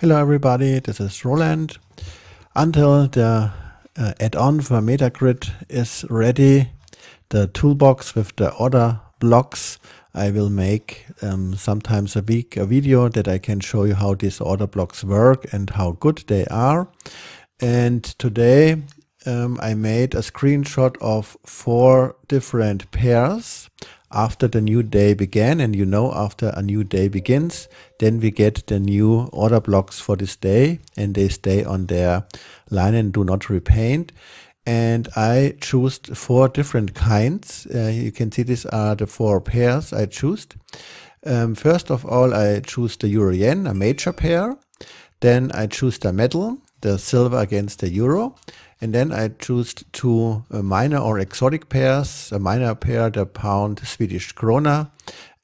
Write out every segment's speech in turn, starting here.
Hello everybody, this is Roland. Until the uh, add-on for Metagrid is ready, the toolbox with the order blocks, I will make um, sometimes a week a video that I can show you how these order blocks work and how good they are. And today um, I made a screenshot of four different pairs, after the new day began. And you know, after a new day begins, then we get the new order blocks for this day and they stay on their line and do not repaint. And I choose four different kinds. Uh, you can see these are the four pairs I chose. Um, first of all, I choose the euro yen, a major pair. Then I choose the metal, the silver against the euro. And then I choose two uh, minor or exotic pairs. A minor pair, the pound Swedish krona,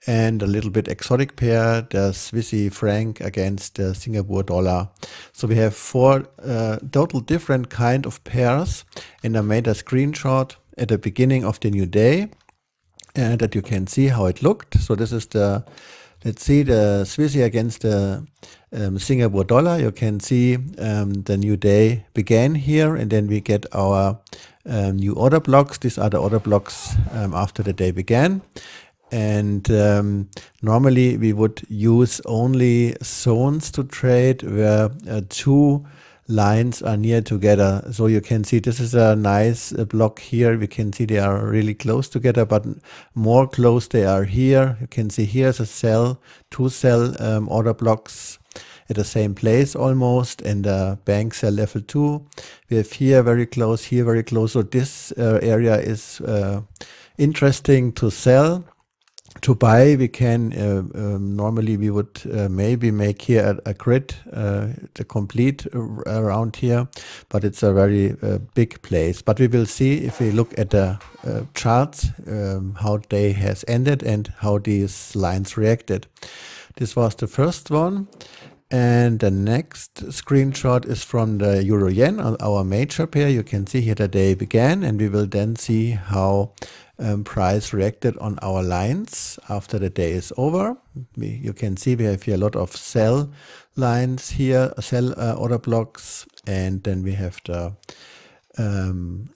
and a little bit exotic pair, the Swissie franc against the Singapore dollar. So we have four uh, total different kind of pairs, and I made a screenshot at the beginning of the new day and uh, that you can see how it looked. So this is the Let's see the Swissie against the um, Singapore dollar. You can see um, the new day began here and then we get our um, new order blocks. These are the order blocks um, after the day began. And um, normally we would use only zones to trade where uh, two lines are near together. So you can see this is a nice uh, block here. We can see they are really close together, but more close they are here. You can see here's a cell, two cell um, order blocks at the same place almost and the bank cell level 2. We have here very close, here very close. So this uh, area is uh, interesting to sell to buy, we can uh, um, normally we would uh, maybe make here a, a grid, uh, the complete uh, around here, but it's a very uh, big place. But we will see if we look at the uh, charts um, how day has ended and how these lines reacted. This was the first one. And the next screenshot is from the Euro Yen, our major pair. You can see here the day began, and we will then see how um, price reacted on our lines after the day is over. We, you can see we have here a lot of sell lines here, sell uh, order blocks, and then we have the um,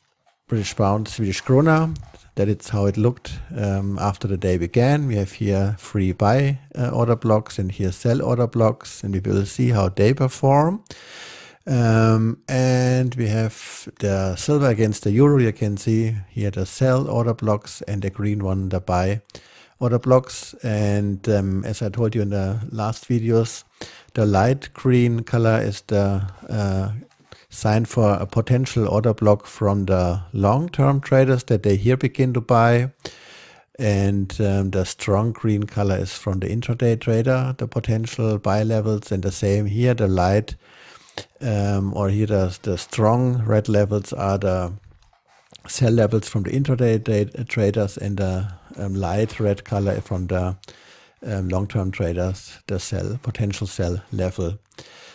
British pound, Swedish krona. That is how it looked um, after the day began. We have here free buy uh, order blocks and here sell order blocks, and we will see how they perform. Um, and we have the silver against the euro. You can see here the sell order blocks and the green one, the buy order blocks. And um, as I told you in the last videos, the light green color is the uh, sign for a potential order block from the long-term traders that they here begin to buy. And um, the strong green color is from the intraday trader, the potential buy levels. And the same here, the light um, or here the, the strong red levels are the sell levels from the intraday uh, traders and the um, light red color from the um, long-term traders, the sell potential sell level.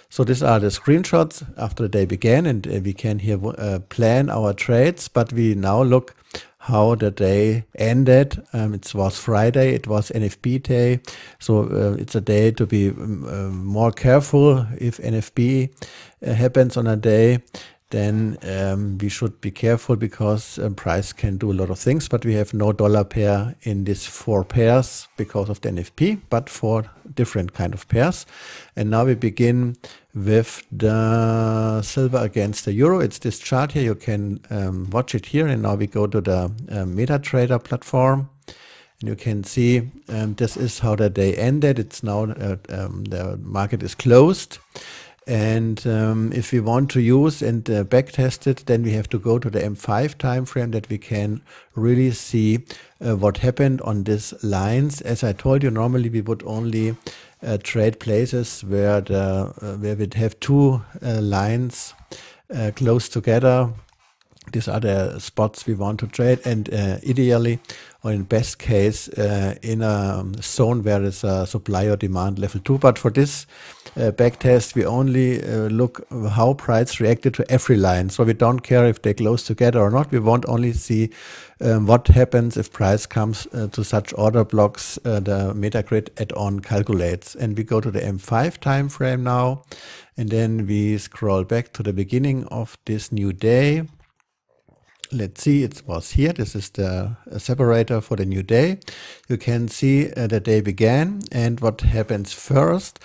So these are the screenshots after the day began, and uh, we can here uh, plan our trades. But we now look how the day ended. Um, it was Friday, it was NFP day. So uh, it's a day to be um, um more careful if NFP uh, happens on a day. Then um, we should be careful because um, price can do a lot of things, but we have no dollar pair in these four pairs because of the NFP, but for different kind of pairs. And now we begin with the silver against the euro. It's this chart here. You can um, watch it here. And now we go to the uh, MetaTrader platform. And you can see um, this is how the day ended. It's now uh, um, the market is closed. And um, if we want to use and uh, backtest it, then we have to go to the M5 timeframe that we can really see uh, what happened on these lines. As I told you, normally we would only uh, trade places where the uh, where we'd have two uh, lines uh, close together. These are the spots we want to trade, and ideally or in best case uh, øh, in a um, zone where there's a øh, supply or demand level two. But for this uh, back test, we only uh, look how prices reacted to every line. So we don't care if they close together or not. We want only see um, what happens if price comes uh, to such order blocks uh, the Metagrid add-on calculates. And we go to the M5 time frame now. And then we scroll back to the beginning of this new day let's see, it was here. This is the uh, separator for the new day. You can see uh, the day began and what happens first.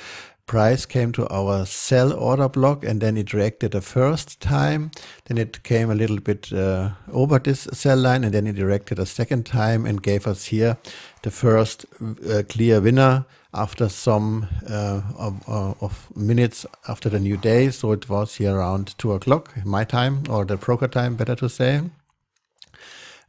Price came to our sell order block and then it reacted the first time. Then it came a little bit uh, over this sell line and then it reacted a second time and gave us here the first uh, clear winner after some uh, of, uh, of, minutes after the new day. So it was here around two o'clock my time or the broker time, better to say.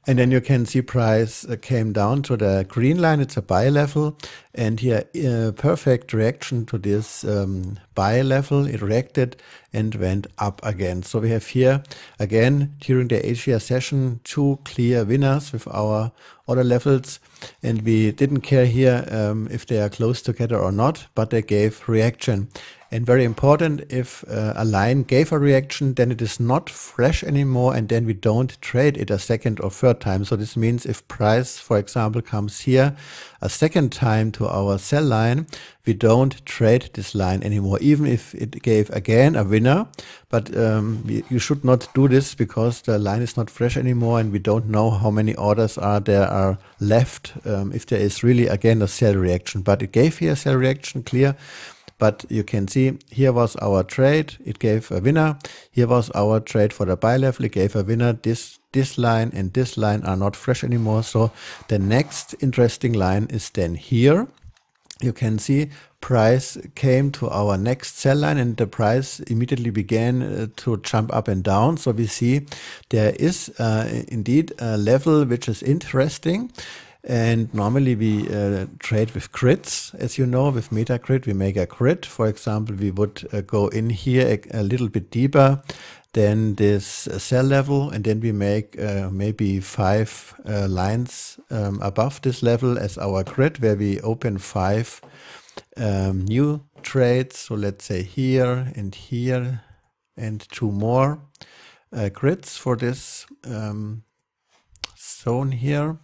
And then you can see price uh, came down to the green line. It's a buy level. And here, a uh, perfect reaction to this um, buy level. It reacted and went up again. So we have here again during the Asia session two clear winners with our order levels. And we didn't care here um, if they are close together or not, but they gave reaction. And very important, if uh, a line gave a reaction, then it is not fresh anymore, and then we don't trade it a second or third time. So this means if price, for example, comes here a second time to our sell line, we don't trade this line anymore, even if it gave again a winner. But um, you should not do this because the line is not fresh anymore, and we don't know how many orders are there are left. Um, if there is really again a sell reaction, but it gave here a sell reaction, clear. But you can see here was our trade. It gave a winner. Here was our trade for the buy level. It gave a winner. This, this line and this line are not fresh anymore. So the next interesting line is then here. You can see price came to our next sell line and the price immediately began uh, to jump up and down. So we see there is uh, indeed a level which is interesting. And normally we uh, trade with crits, as you know, with Metacrit, we make a crit. For example, we would uh, go in here a, a, little bit deeper than this uh, cell level, and then we make uh, maybe five uh, lines um, above this level as our crit, where we open five um, new trades. So let's say here and here and two more uh, crits for this um, zone here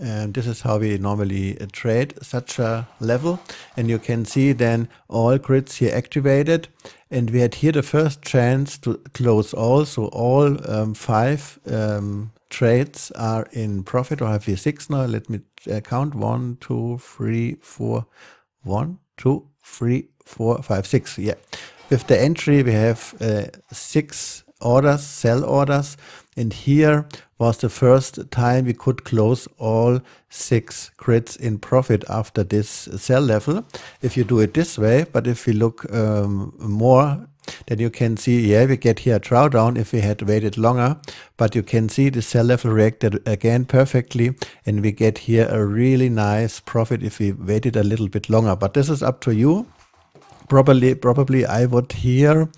and um, this is how we normally uh, trade such a level. And you can see then all grids here activated. And we had here the first chance to close all. So all um, five um, trades are in profit or have we six now. Let me uh, count one, two, three, four, one, two, three, four, five, six. Yeah. With the entry, we have uh, six orders, sell orders. And here was the first time we could close all six grids in profit after this sell level. If you do it this way, but if we look um, more then you can see, yeah, we get here a drawdown if we had waited longer, but you can see the sell level reacted again perfectly, and we get here a really nice profit if we waited a little bit longer. But this is up to you probably probably I would here,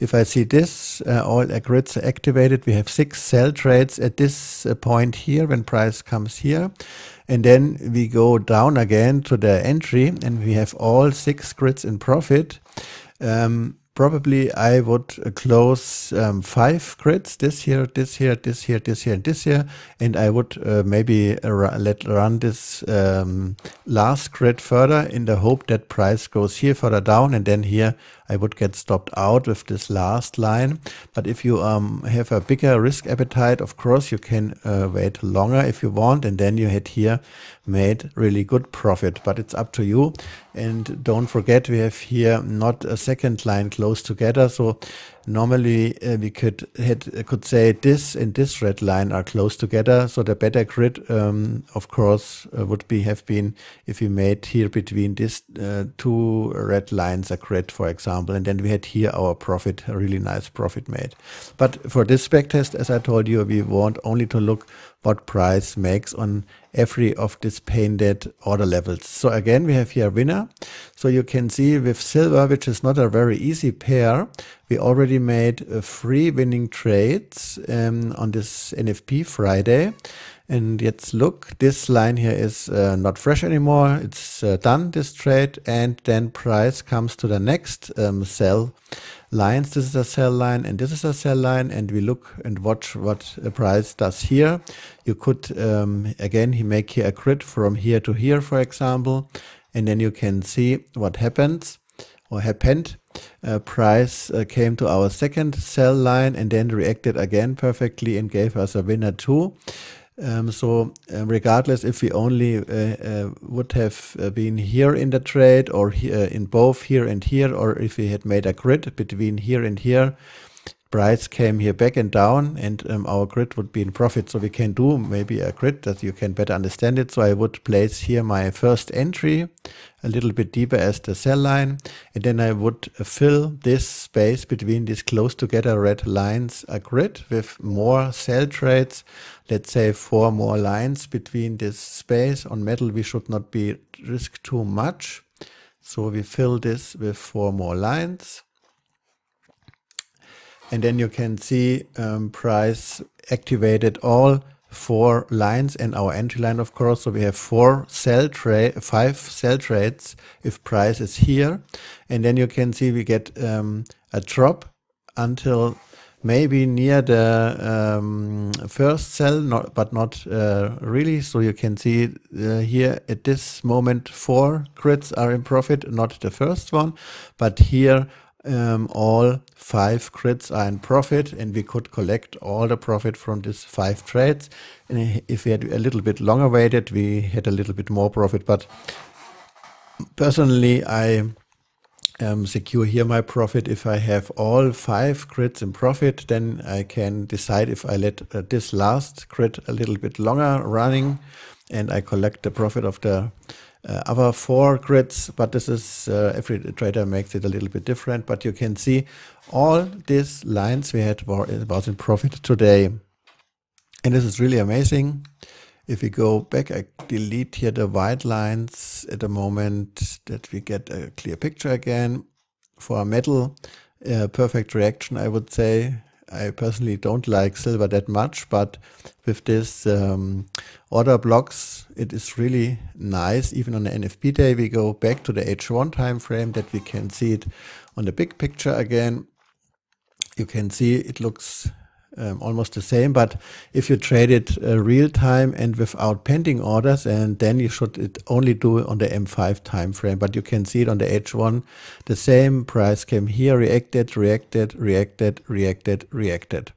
if I see this, uh, all grids are activated. We have six sell trades at this uh, point here when price comes here. And then we go down again to the entry and we have all six grids in profit. Um, probably I would close um, five grids this year, this year, this year, this year, and this year, and I would uh, maybe let run this um, last grid further in the hope that price goes here further down and then here I would get stopped out with this last line. But if you um, have a bigger risk appetite, of course, you can uh, wait longer if you want. And then you had here made really good profit, but it's up to you. And don't forget, we have here not a second line close together. So normally uh, we could had, could say this and this red line are close together. So the better grid, um, of course, uh, would be have been if we made here between these uh, two red lines a grid, for example example. And then we had here our profit, a really nice profit made. But for this spec test, as I told you, we want only to look what price makes on every of these painted order levels. So again, we have here winner. So you can see with silver, which is not a very easy pair, we already made uh, three winning trades um, on this NFP Friday. And let's look, this line here is uh, not fresh anymore. It's uh, done, this trade. And then price comes to the next um, sell lines. This is a sell line and this is a sell line. And we look and watch what the price does here. You could, um, again, make here a grid from here to here, for example. And then you can see what happens or happened. Uh, price uh, came to our second sell line and then reacted again perfectly and gave us a winner too. Um, so uh, regardless if we only uh, uh would have uh, been here in the trade or uh, in both here and here, or if we had made a grid between here and here, price came here back and down and um, our grid would be in profit. So we can do maybe a grid that you can better understand it. So I would place here my first entry a little bit deeper as the cell line. And then I would fill this space between these close together red lines a grid with more cell trades. Let's say four more lines between this space. On metal, we should not be risk too much. So we fill this with four more lines and then you can see um, price activated all four lines and our entry line, of course. So we have four sell trade, five sell trades if price is here. And then you can see we get um, a drop until maybe near the um, first cell, not, but not uh, really. So you can see uh, here at this moment, four grids are in profit, not the first one, but here um, all five grids are in profit, and we could collect all the profit from these five trades. And if we had a little bit longer waited, we had a little bit more profit. But personally, I um, secure here my profit. If I have all five grids in profit, then I can decide if I let uh, this last grid a little bit longer running and I collect the profit of the uh, other four grids, but this is uh, every trader makes it a little bit different. But you can see all these lines we had were uh, was in profit today, and this is really amazing. If we go back, I delete here the white lines at the moment that we get a clear picture again. For a metal, uh, perfect reaction, I would say. I personally don't like silver that much, but with this um, order blocks, it is really nice. Even on the NFP day, we go back to the H1 time frame that we can see it on the big picture again. You can see it looks um, almost the same. But if you trade it uh, real time and without pending orders, and then you should only do it on the M5 time frame. But you can see it on the H1, the same price came here, reacted, reacted, reacted, reacted, reacted.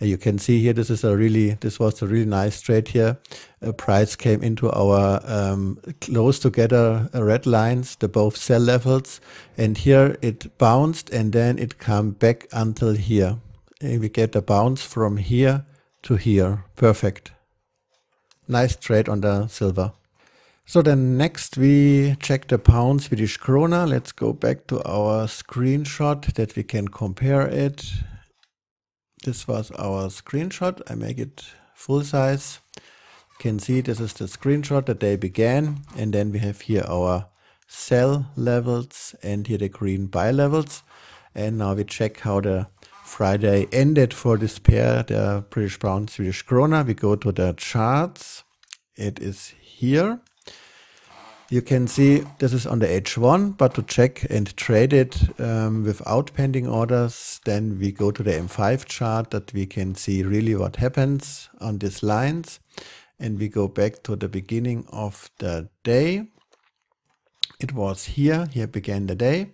And you can see here, this is a really, this was a really nice trade here. A price came into our um, close together uh, red lines, the both sell levels. And here it bounced and then it come back until here we get a bounce from here to here. Perfect. Nice trade on the silver. So then next we check the pound Swedish krona. Let's go back to our screenshot that we can compare it. This was our screenshot. I make it full size. You can see this is the screenshot that they began. And then we have here our sell levels and here the green buy levels. And now we check how the Friday ended for this pair, the British pound, Swedish krona. We go to the charts. It is here. You can see this is on the H1, but to check and trade it um, without pending orders, then we go to the M5 chart that we can see really what happens on these lines. And we go back to the beginning of the day. It was here, here began the day.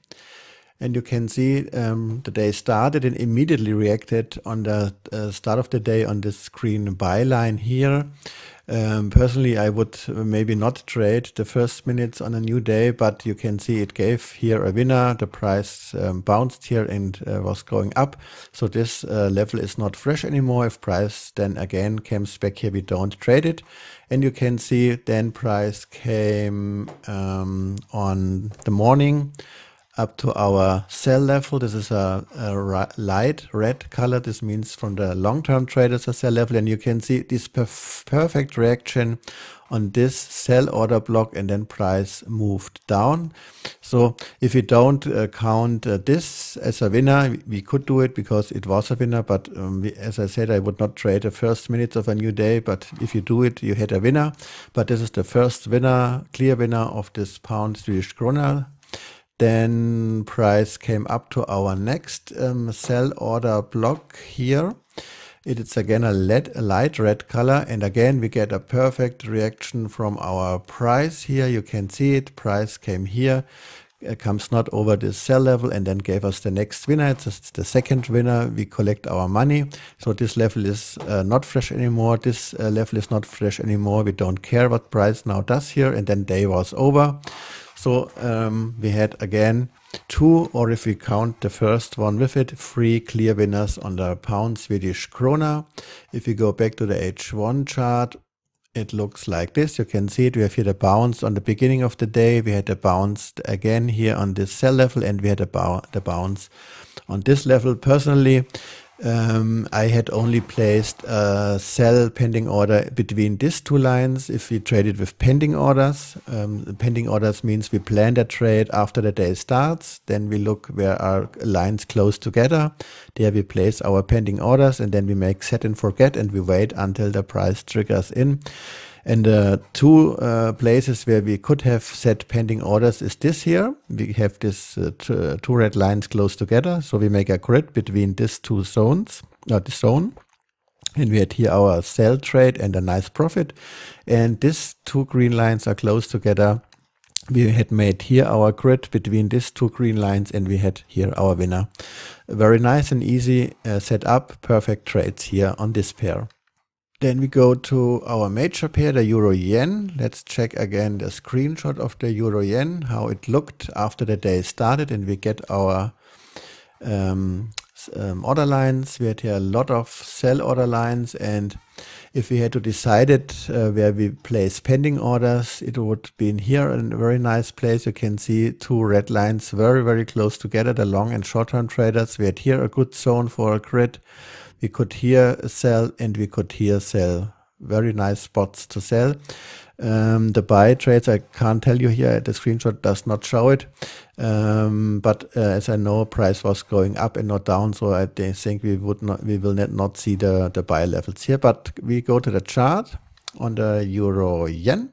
And you can see um, the day started and immediately reacted on the uh, start of the day on this green byline here. Um, personally, I would uh, maybe not trade the first minutes on a new day, but you can see it gave here a winner. The price um, bounced here and uh, was going up. So this uh, level is not fresh anymore. If price then again comes back here, we don't trade it. And you can see then price came um, on the morning up to our sell level. This is a, a light red color. This means from the long-term traders a sell level. And you can see this perf perfect reaction on this sell order block and then price moved down. So if you don't uh, count uh, this as a winner, we could do it because it was a winner. But um, we, as I said, I would not trade the first minutes of a new day. But if you do it, you had a winner. But this is the first winner, clear winner of this pound Swedish krona then price came up to our next um, sell order block here. It is again a, LED, a light red color and again we get a perfect reaction from our price here. You can see it, price came here, comes not over this sell level and then gave us the next winner. It's the second winner. We collect our money. So this level is uh, not fresh anymore. This uh, level is not fresh anymore. We don't care what price now does here and then day was over. So um, we had again two, or if we count the first one with it, three clear winners on the pound Swedish krona. If you go back to the H1 chart, it looks like this. You can see it. We have here the bounce on the beginning of the day. We had a bounce again here on this cell level, and we had a the bounce on this level. Personally, um, I had only placed a sell pending order between these two lines if we traded with pending orders. Um, pending orders means we plan the trade after the day starts. Then we look where our lines close together. There we place our pending orders and then we make set and forget and we wait until the price triggers in. And the uh, two uh, places where we could have set pending orders is this here. We have this uh, two uh, red lines close together. So we make a grid between these two zones, not uh, the zone. And we had here our sell trade and a nice profit. And these two green lines are close together. We had made here our grid between these two green lines and we had here our winner. Very nice and easy uh, setup, perfect trades here on this pair. Then we go to our major pair, the Euro Yen. Let's check again the screenshot of the Euro Yen, how it looked after the day started, and we get our um, um, order lines. We had here a lot of sell order lines, and if we had to decide it uh, where we place pending orders, it would be in here in a very nice place. You can see two red lines very, very close together, the long and short term traders. We had here a good zone for a grid we could here sell and we could here sell. Very nice spots to sell. Um, the buy trades, I can't tell you here, the screenshot does not show it. Um, but uh, as I know, price was going up and not down, so I think we would not, we will not, not see the, the buy levels here. But we go to the chart on the euro yen.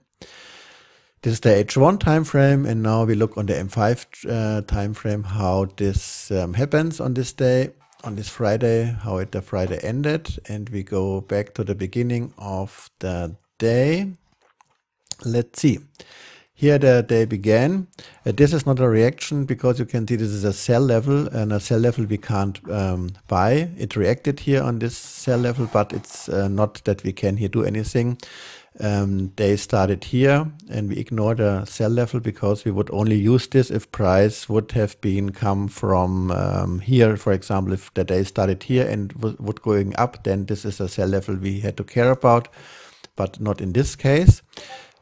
This is the H1 time frame, and now we look on the M5 uh, time frame how this um, happens on this day on this Friday how it the Friday ended and we go back to the beginning of the day. Let's see. Here the day began. Uh, this is not a reaction because you can see this is a cell level and a cell level we can't um, buy. It reacted here on this cell level, but it's uh, not that we can here do anything um, they started here and we ignore the sell level because we would only use this if price would have been come from um, here. For example, if the day started here and would going up, then this is a sell level we had to care about, but not in this case.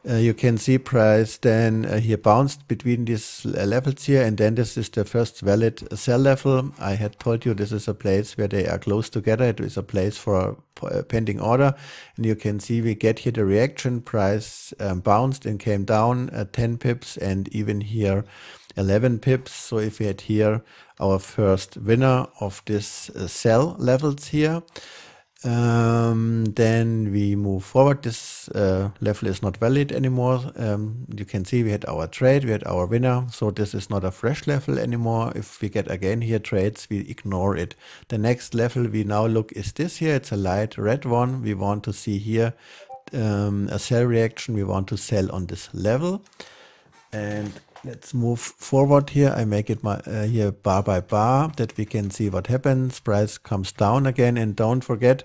Uh, you can see price then uh, here bounced between these uh, levels here and then this is the first valid sell level. I had told you this is a place where they are close together. It is a place for a pending order and you can see we get here the reaction price um, bounced and came down 10 pips and even here 11 pips. So if we had here our first winner of this sell levels here. Um, then we move forward. This uh, level is not valid anymore. Um, you can see we had our trade, we had our winner. So this is not a fresh level anymore. If we get again here trades, we ignore it. The next level we now look is this here. It's a light red one. We want to see here um, a sell reaction. We want to sell on this level. And let's move forward here. I make it my uh, here bar by bar that we can see what happens. Price comes down again. And don't forget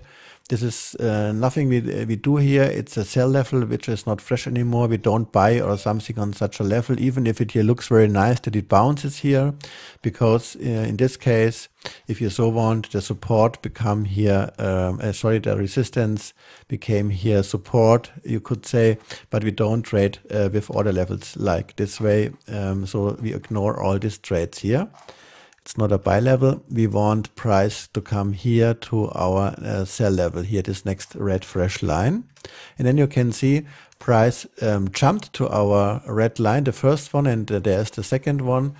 this is uh, nothing we, uh, we do here. It's a sell level which is not fresh anymore. We don't buy or something on such a level, even if it here looks very nice that it bounces here, because uh, in this case, if you so want, the support become here, um, uh, sorry, the resistance became here support, you could say, but we don't trade uh, with order levels like this way. Um, so we ignore all these trades here. It's not a buy level. We want price to come here to our uh, sell level here, this next red fresh line. And then you can see price um, jumped to our red line, the first one, and uh, there's the second one.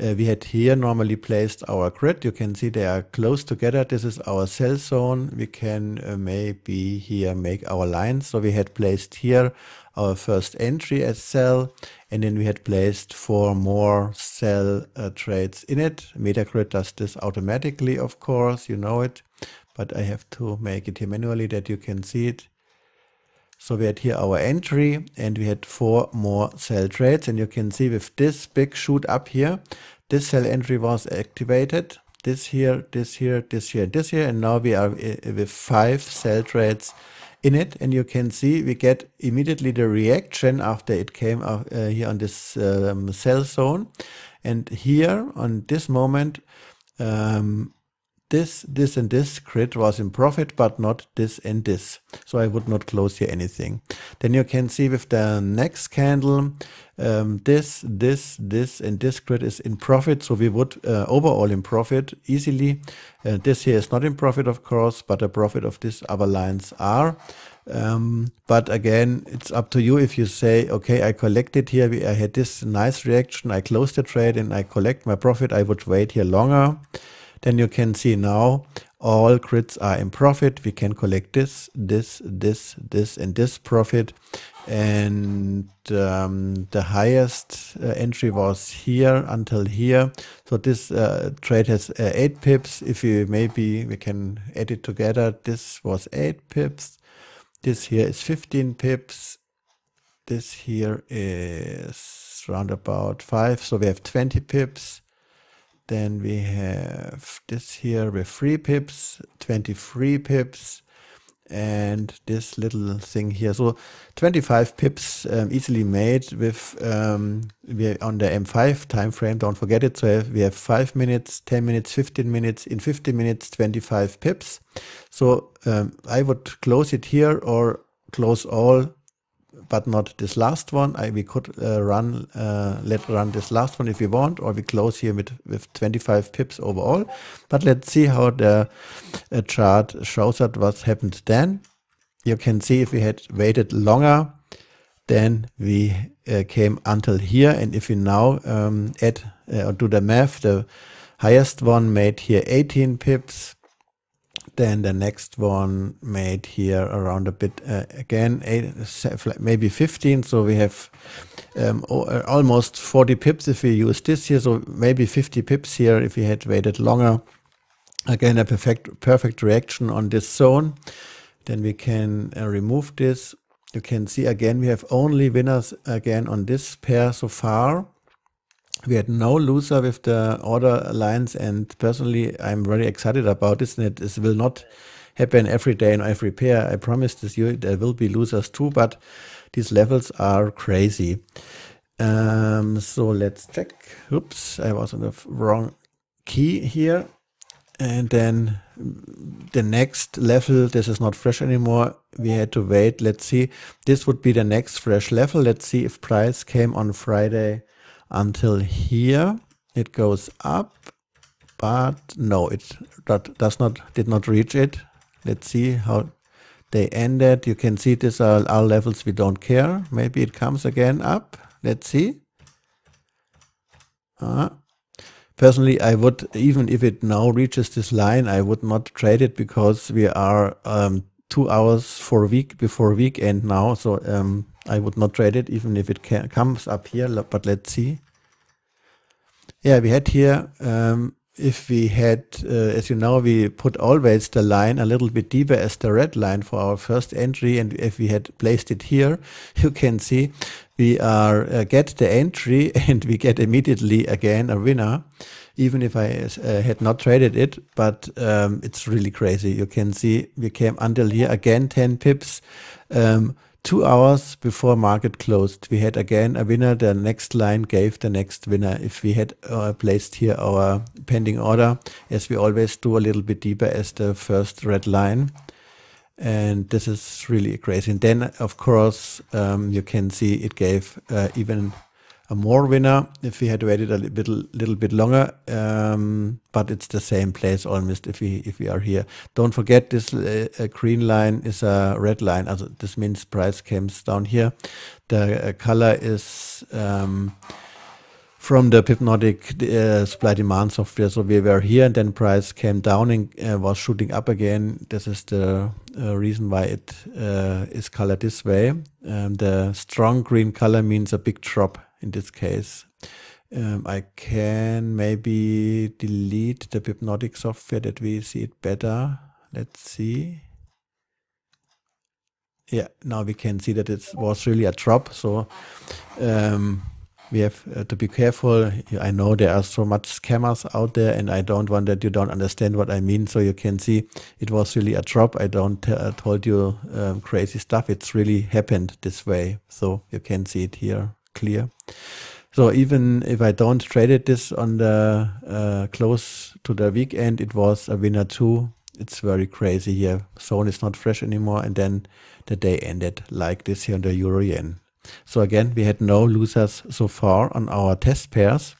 Uh, we had here normally placed our grid. You can see they are close together. This is our sell zone. We can uh, maybe here make our lines. So we had placed here our first entry as sell and then we had placed four more sell uh, trades in it. Metacrit does this automatically, of course, you know it. But I have to make it here manually that you can see it. So we had here our entry and we had four more sell trades. And you can see with this big shoot up here, this sell entry was activated. This here, this here, this here, this here. And now we are uh, with five sell trades in it and you can see we get immediately the reaction after it came uh, here on this um, cell zone and here on this moment um, this, this and this grid was in profit, but not this and this. So I would not close here anything. Then you can see with the next candle, um, this, this, this and this grid is in profit. So we would uh, overall in profit easily. Uh, this here is not in profit, of course, but the profit of these other lines are. Um, but again, it's up to you if you say, okay, I collected here, we, I had this nice reaction, I closed the trade and I collect my profit, I would wait here longer then you can see now all crits are in profit. We can collect this, this, this, this, and this profit. And um, the highest uh, entry was here until here. So this uh, trade has uh, 8 pips. If you maybe we can add it together, this was 8 pips. This here is 15 pips. This here is round about 5. So we have 20 pips. Then we have this here with 3 pips, 23 pips, and this little thing here. So 25 pips um, easily made with um, we're on the M5 time frame. Don't forget it. So we have 5 minutes, 10 minutes, 15 minutes. In 15 minutes, 25 pips. So um, I would close it here or close all but not this last one. I, we could uh, run, uh, let run this last one if we want, or we close here with, with 25 pips overall. But let's see how the uh, chart shows that what happened then. You can see if we had waited longer, then we uh, came until here. And if we now um, add uh, or do the math, the highest one made here 18 pips, then the next one made here around a bit uh, again, eight, maybe 15. So we have um, uh, almost 40 pips if we use this here. So maybe 50 pips here if we had waited longer. Again, a perfect, perfect reaction on this zone. Then we can uh, remove this. You can see again, we have only winners again on this pair so far we had no loser with the order lines, and personally i'm very excited about this and it, will not happen every day in every pair i promise this you there will be losers too but these levels are crazy um, so let's check oops i was on the wrong key here and then mm, the next level this is not fresh anymore we had to wait let's see this would be the next fresh level let's see if price came on friday until here it goes up but no it that does not did not reach it let's see how they ended you can see these are all levels we don't care maybe it comes again up let's see uh, personally i would even if it now reaches this line i would not trade it because we are um, two hours for week before weekend now so um, I would not trade it, even if it comes up here, but let's see. Yeah, we had here, um, if we had, uh, as you know, we put always the line a little bit deeper as the red line for our first entry. And if we had placed it here, you can see we are uh, get the entry and we get immediately again a winner, even if I uh, had not traded it. But um, it's really crazy. You can see we came until here again 10 pips. Um, Two hours before market closed, we had again a winner. The next line gave the next winner. If we had uh, placed here our pending order, as we always do, a little bit deeper as the first red line. And this is really crazy. And then, of course, um, you can see it gave uh, even a more winner if we had waited a little bit, little bit longer. Um, but it's the same place almost if we if we are here. Don't forget this uh, uh green line is a red line. Also this means price comes down here. The uh, color is. Um, from the Pipnotic uh, supply demand software. So we were here and then price came down and uh, was shooting up again. This is the uh, reason why it uh, is colored this way. Um, the strong green color means a big drop in this case. Um, I can maybe delete the Bipnotic software that we see it better. Let's see. Yeah, now we can see that it was really a drop. So um, we have uh, to be careful. I know there are so much scammers out there, and I don't want that you don't understand what I mean. So you can see it was really a drop. I don't uh, told you um, crazy stuff. It's really happened this way. So you can see it here clear. So even if I don't traded this on the uh, close to the weekend, it was a winner too. It's very crazy here. Zone is not fresh anymore, and then the day ended like this here on the euro yen. So again, we had no losers so far on our test pairs,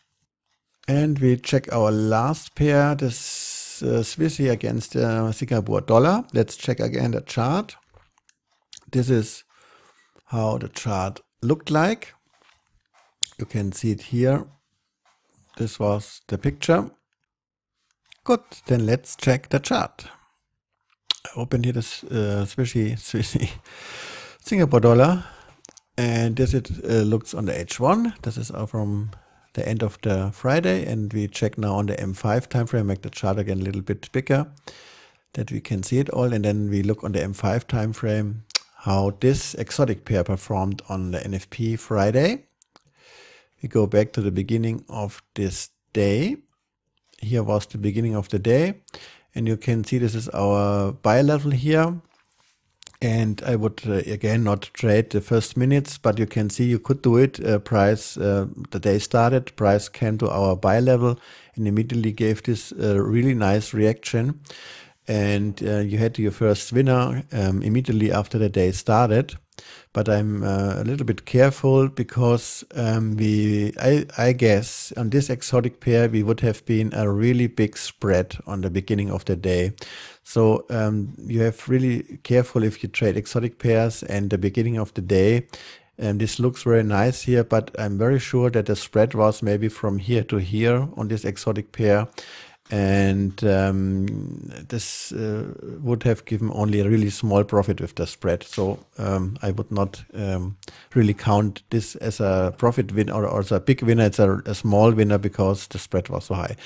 and we check our last pair, the uh, against the uh, Singapore dollar. Let's check again the chart. This is how the chart looked like. You can see it here. This was the picture. Good, then let's check the chart. I opened here the uh, swishy, swishy Singapore dollar and this it uh, looks on the H1. This is uh, from the end of the Friday and we check now on the M5 time frame, make the chart again a little bit bigger that we can see it all and then we look on the M5 time frame how this exotic pair performed on the NFP Friday we go back to the beginning of this day. Here was the beginning of the day. And you can see this is our buy level here. And I would uh, again not trade the first minutes, but you can see you could do it. Uh, price, uh, the day started, price came to our buy level and immediately gave this uh, really nice reaction and uh, you had your first winner um, immediately after the day started. But I'm uh, a little bit careful because um, we, I, I, guess, on this exotic pair, we would have been a really big spread on the beginning of the day. So um, you have really careful if you trade exotic pairs and the beginning of the day. And this looks very nice here, but I'm very sure that the spread was maybe from here to here on this exotic pair and um, this uh, would have given only a really small profit with the spread. So um, I would not um, really count this as a profit win or, as a big winner. It's a, a, small winner because the spread was so high.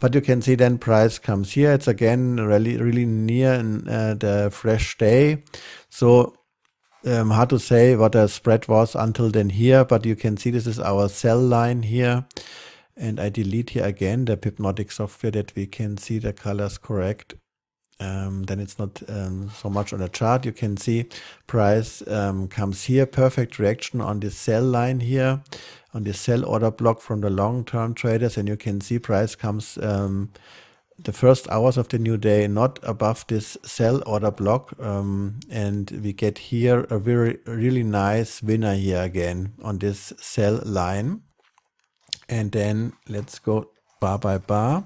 But you can see then price comes here. It's again really really near in, uh, the fresh day. So um, hard to say what the spread was until then here, but you can see this is our sell line here and I delete here again the Pipnotic software that we can see the colors correct. Um, then it's not um, so much on the chart. You can see price um, comes here, perfect reaction on this sell line here, on this sell order block from the long-term traders. And you can see price comes um, the first hours of the new day not above this sell order block um, and we get here a very really nice winner here again on this sell line and then let's go bar by bar.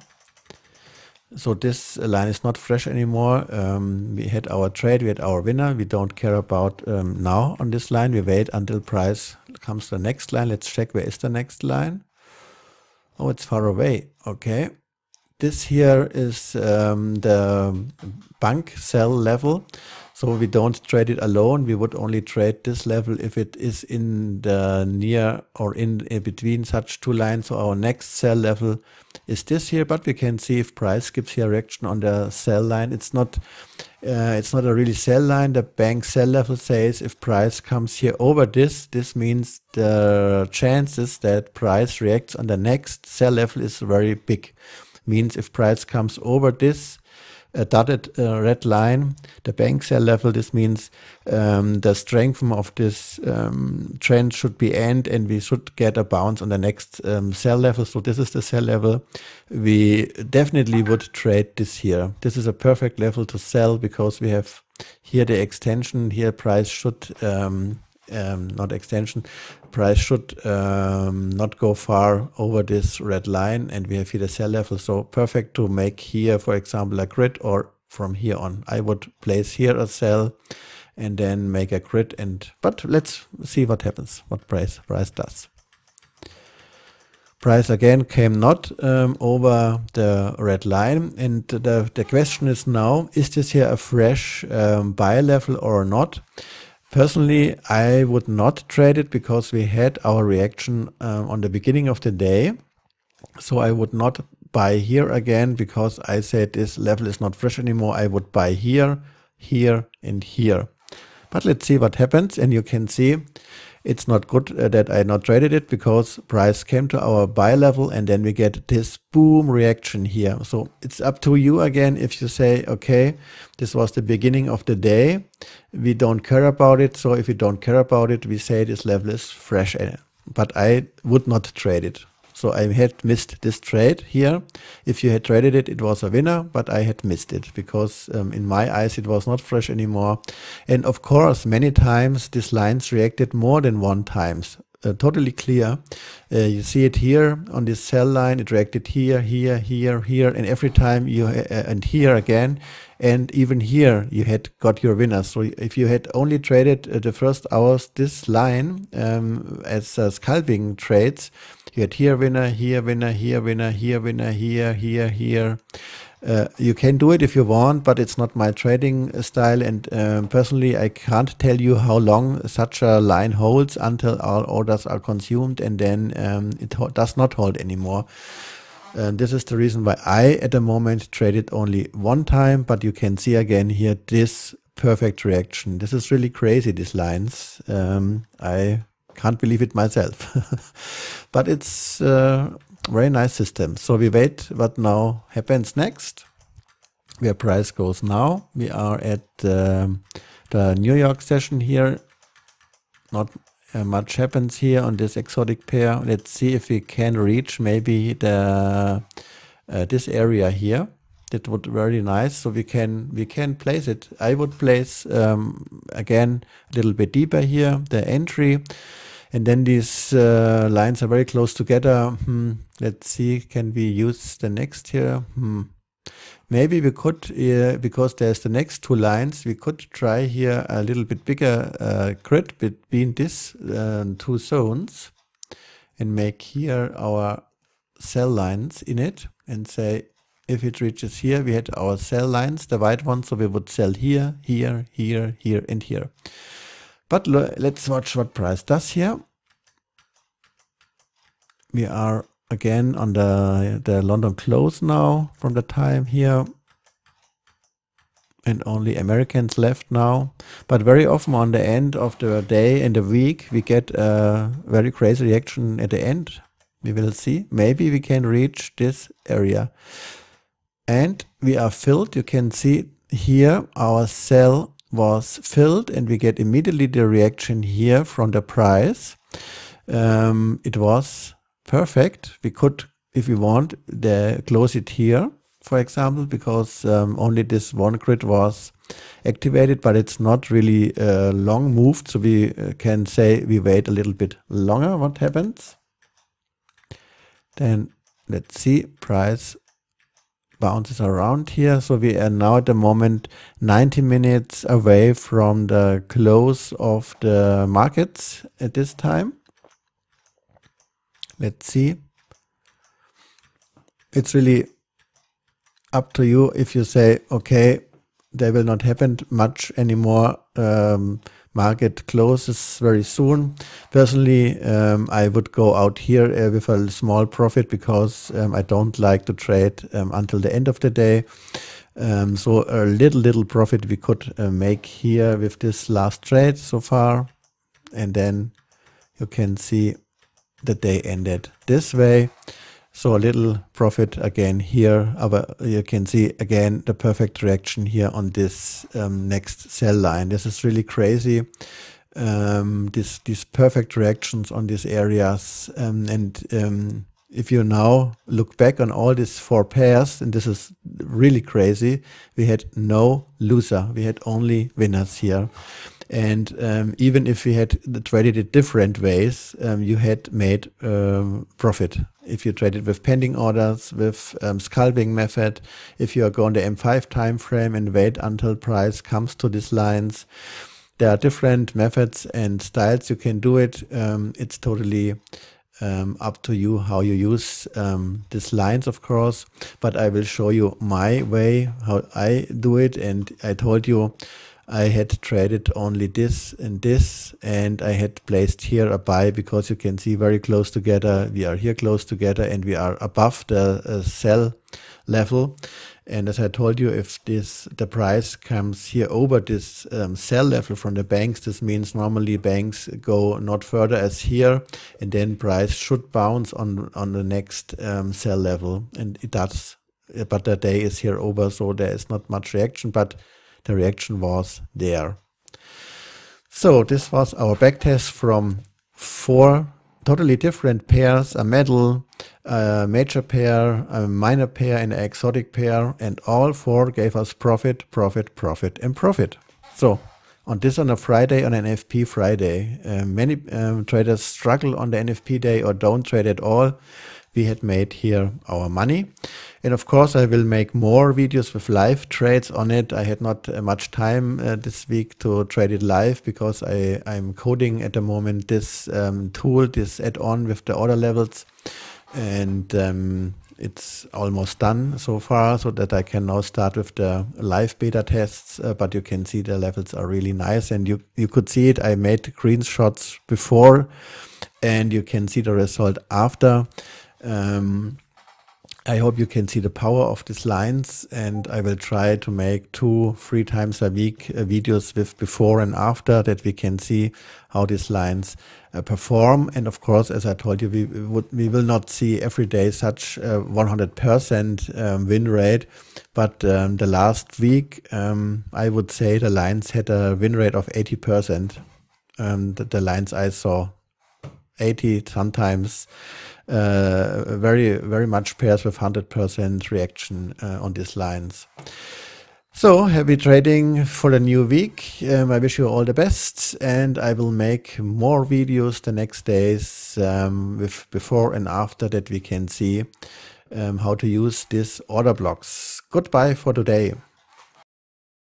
So this line is not fresh anymore. Um, we had our trade, we had our winner. We don't care about um, now on this line. We wait until price comes to the next line. Let's check where is the next line. Oh, it's far away. Okay. This here is um, the bank sell level. So we don't trade it alone. We would only trade this level if it is in the near or in, in between such two lines. So our next cell level is this here, but we can see if price gives here reaction on the cell line. It's not uh, it's not a really sell line. The bank sell level says if price comes here over this, this means the chances that price reacts on the next sell level is very big. Means if price comes over this, a dotted uh, red line, the bank cell level. This means um, the strength of this um, trend should be end and we should get a bounce on the next um, cell level. So this is the cell level. We definitely would trade this here. This is a perfect level to sell because we have here the extension, here price should um, um, not extension, price should um, not go far over this red line and we have here the sell level. So perfect to make here, for example, a grid or from here on. I would place here a sell and then make a grid and, but let's see what happens, what price, price does. Price again came not um, over the red line and the, the question is now, is this here a fresh um, buy level or not? Personally, I would not trade it because we had our reaction uh, on the beginning of the day. So I would not buy here again because I said this level is not fresh anymore. I would buy here, here, and here. But let's see what happens. And you can see it's not good uh, that I not traded it because price came to our buy level and then we get this boom reaction here. So it's up to you again if you say, okay, this was the beginning of the day. We don't care about it. So if we don't care about it, we say this level is fresh. But I would not trade it. So I had missed this trade here. If you had traded it, it was a winner, but I had missed it because um, in my eyes it was not fresh anymore. And of course, many times these lines reacted more than one times. Uh, totally clear. Uh, you see it here on this cell line. It reacted here, here, here, here, and every time you uh, uh, and here again, and even here you had got your winner. So if you had only traded uh, the first hours this line um, as uh, scalping trades, you had here winner, here winner, here winner, here winner, here, here, here. Uh, you can do it if you want, but it's not my trading uh, style. And um, personally, I can't tell you how long such a line holds until all orders are consumed and then um, it does not hold anymore. And this is the reason why I, at the moment, traded only one time, but you can see again here this perfect reaction. This is really crazy, these lines. Um, I can't believe it myself. but it's a uh, very nice system. So we wait what now happens next, where price goes now. We are at um, the New York session here. Not uh, much happens here on this exotic pair. Let's see if we can reach maybe the uh, this area here. That would be very nice. So we can we can place it. I would place um, again a little bit deeper here the entry. And then these uh, lines are very close together. Hmm. Let's see, can we use the next here? Hmm. Maybe we could, uh, because there's the next two lines, we could try here a little bit bigger uh, grid between these uh, two zones and make here our cell lines in it and say if it reaches here, we had our cell lines, the white ones, so we would sell here, here, here, here, and here. But let's watch what price does here. We are again on the, the London close now from the time here. And only Americans left now. But very often on the end of the day and the week, we get a very crazy reaction at the end. We will see. Maybe we can reach this area. And we are filled. You can see here our sell was filled and we get immediately the reaction here from the price. Um, it was perfect. We could, if we want, the, close it here, for example, because um, only this one grid was activated, but it's not really uh, long move, So we uh, can say we wait a little bit longer what happens. Then let's see, price bounces around here. So we are now at the moment 90 minutes away from the close of the markets at this time. Let's see. It's really up to you if you say, okay, they will not happen much anymore. Um, market closes very soon. Personally, um, I would go out here uh, with a small profit because um, I don't like to trade um, until the end of the day. Um, so a little, little profit we could uh, make here with this last trade so far. And then you can see the day ended this way. So a little profit again here. But you can see again the perfect reaction here on this um, next cell line. This is really crazy. Um, this these perfect reactions on these areas um, and um, if you now look back on all these four pairs, and this is really crazy, we had no loser. We had only winners here. And um, even if we had traded it different ways, um, you had made um, profit if you trade it with pending orders, with um, scalping method, if you are going the M5 time frame and wait until price comes to these lines. There are different methods and styles you can do it. Um, it's totally um, up to you how you use um, these lines, of course. But I will show you my way, how I do it. And I told you I had traded only this and this, and I had placed here a buy because you can see very close together. We are here close together, and we are above the uh, sell level. And as I told you, if this the price comes here over this um, sell level from the banks, this means normally banks go not further as here, and then price should bounce on on the next um, sell level, and it does. But the day is here over, so there is not much reaction, but the reaction was there. So this was our backtest from four totally different pairs, a metal, a major pair, a minor pair, and an exotic pair, and all four gave us profit, profit, profit, and profit. So on this on a Friday, on an NFP Friday, uh, many um, traders struggle on the NFP day or don't trade at all we had made here our money. And of course, I will make more videos with live trades on it. I had not uh, much time uh, this week to trade it live because I, I'm coding at the moment this um, tool, this add-on with the order levels. And um, it's almost done so far so that I can now start with the live beta tests. Uh, but you can see the levels are really nice and you, you could see it. I made screenshots before and you can see the result after. Um, I hope you can see the power of these lines and I will try to make two, three times a week uh, videos with before and after that we can see how these lines uh, perform. And of course, as I told you, we, would, we will not see every day such uh, 100% um, win rate. But um, the last week, um, I would say the lines had a win rate of 80%. Um, the, the lines I saw 80 sometimes uh, very very much pairs with 100% reaction uh, on these lines. So happy trading for the new week. Um, I wish you all the best, and I will make more videos the next days um, with before and after that we can see um, how to use these order blocks. Goodbye for today.